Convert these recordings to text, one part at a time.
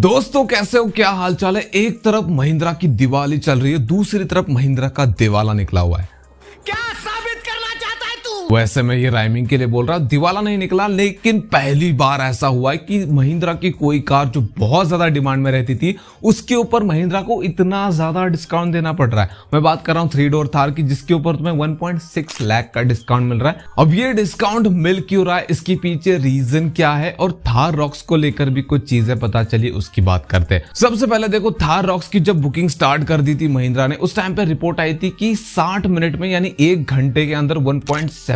दोस्तों कैसे हो क्या हालचाल है एक तरफ महिंद्रा की दिवाली चल रही है दूसरी तरफ महिंद्रा का दिवाला निकला हुआ है वो ऐसे में ये राइमिंग के लिए बोल रहा दिवाला नहीं निकला लेकिन पहली बार ऐसा हुआ है कि महिंद्रा की कोई कार जो बहुत ज्यादा डिमांड में रहती थी उसके ऊपर महिंद्रा को इतना ज्यादा डिस्काउंट देना पड़ रहा है मैं बात कर रहा हूँ थ्री डोर थार की जिसके ऊपर तुम्हें 1.6 लाख का डिस्काउंट मिल रहा है अब ये डिस्काउंट मिल क्यों रहा है इसके पीछे रीजन क्या है और थार रॉक्स को लेकर भी कुछ चीजें पता चली उसकी बात करते हैं सबसे पहले देखो थार रॉक्स की जब बुकिंग स्टार्ट कर दी थी महिंद्रा ने उस टाइम पे रिपोर्ट आई थी कि साठ मिनट में यानी एक घंटे के अंदर वन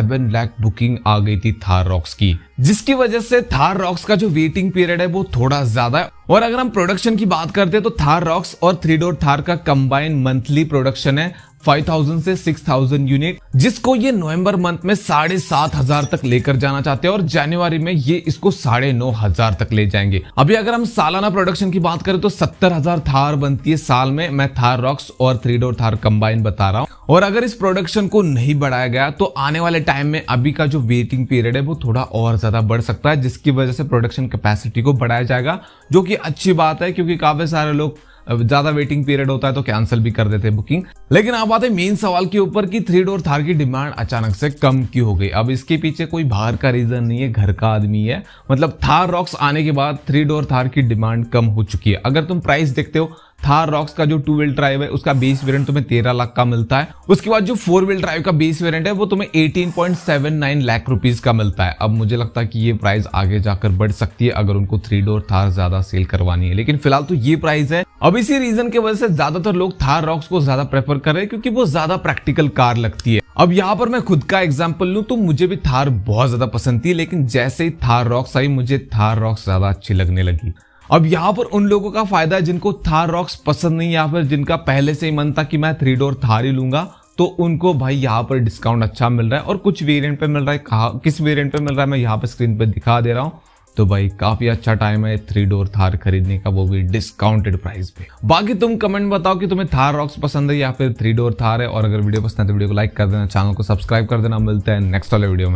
सेवन लाख बुकिंग आ गई थी थार रॉक्स की जिसकी वजह से थार रॉक्स का जो वेटिंग पीरियड है वो थोड़ा ज्यादा है और अगर हम प्रोडक्शन की बात करते हैं तो थार रॉक्स और थ्री डोर थार का कंबाइन मंथली प्रोडक्शन है 5000 से 6000 यूनिट जिसको ये नवंबर मंथ में साढ़े सात हजार तक लेकर जाना चाहते हैं और जनवरी में ये इसको साढ़े नौ हजार तक ले जाएंगे अभी अगर हम सालाना प्रोडक्शन की बात करें तो सत्तर हजार थार बनती है साल में मैं थार रॉक्स और थ्री डोर थार कंबाइन बता रहा हूँ और अगर इस प्रोडक्शन को नहीं बढ़ाया गया तो आने वाले टाइम में अभी का जो वेटिंग पीरियड है वो थोड़ा और ज़्यादा बढ़ सकता है जिसकी वजह से प्रोडक्शन कैपेसिटी को बढ़ाया जाएगा जो कि अच्छी बात है क्योंकि काफ़ी सारे लोग ज़्यादा वेटिंग पीरियड होता है तो कैंसिल भी कर देते हैं बुकिंग लेकिन आप आते मेन सवाल के ऊपर कि थ्री डोर थार की डिमांड अचानक से कम क्यों हो गई अब इसके पीछे कोई बाहर का रीज़न नहीं है घर का आदमी है मतलब थार रॉक्स आने के बाद थ्री डोर थार की डिमांड कम हो चुकी है अगर तुम प्राइस देखते हो थार रॉक्स का जो टू व्हील ड्राइव है उसका बेस वेरिएंट तुम्हें तेरह लाख का मिलता है उसके बाद जो फोर व्हील ड्राइव का बेस वेरिएंट है वो तुम्हें eighteen point seven nine lakh rupees का मिलता है अब मुझे लगता है कि ये प्राइस आगे जाकर बढ़ सकती है अगर उनको थ्री डोर थार ज्यादा सेल करवानी है लेकिन फिलहाल तो ये प्राइस है अब इसी रीजन के वजह से ज्यादातर लोग थार रॉक्स को ज्यादा प्रेफर कर रहे हैं क्योंकि वो ज्यादा प्रैक्टिकल कार लगती है अब यहाँ पर मैं खुद का एग्जाम्पल लूँ तो मुझे भी थार बहुत ज्यादा पसंद थी लेकिन जैसे ही थार रॉक्स आई मुझे थार रॉक्स ज्यादा अच्छी लगने लगी अब यहाँ पर उन लोगों का फायदा है जिनको थार रॉक्स पसंद नहीं या फिर जिनका पहले से ही मन था कि मैं थ्री डोर थार ही लूंगा तो उनको भाई यहाँ पर डिस्काउंट अच्छा मिल रहा है और कुछ वेरिएंट पे मिल रहा है कहा किस वेरिएंट पे मिल रहा है मैं यहाँ पर स्क्रीन पर दिखा दे रहा हूँ तो भाई काफी अच्छा टाइम है थ्री डोर थार खरीदने का वो भी डिस्काउंटेड प्राइस पे बाकी तुम कमेंट बताओ कि तुम्हें थार रॉक्स पसंद है या फिर थ्री डोर थार है और अगर वीडियो पसंद है तो वीडियो को लाइक कर देना चैनल को सब्सक्राइब कर देना मिलते हैं नेक्स्ट वाले वीडियो में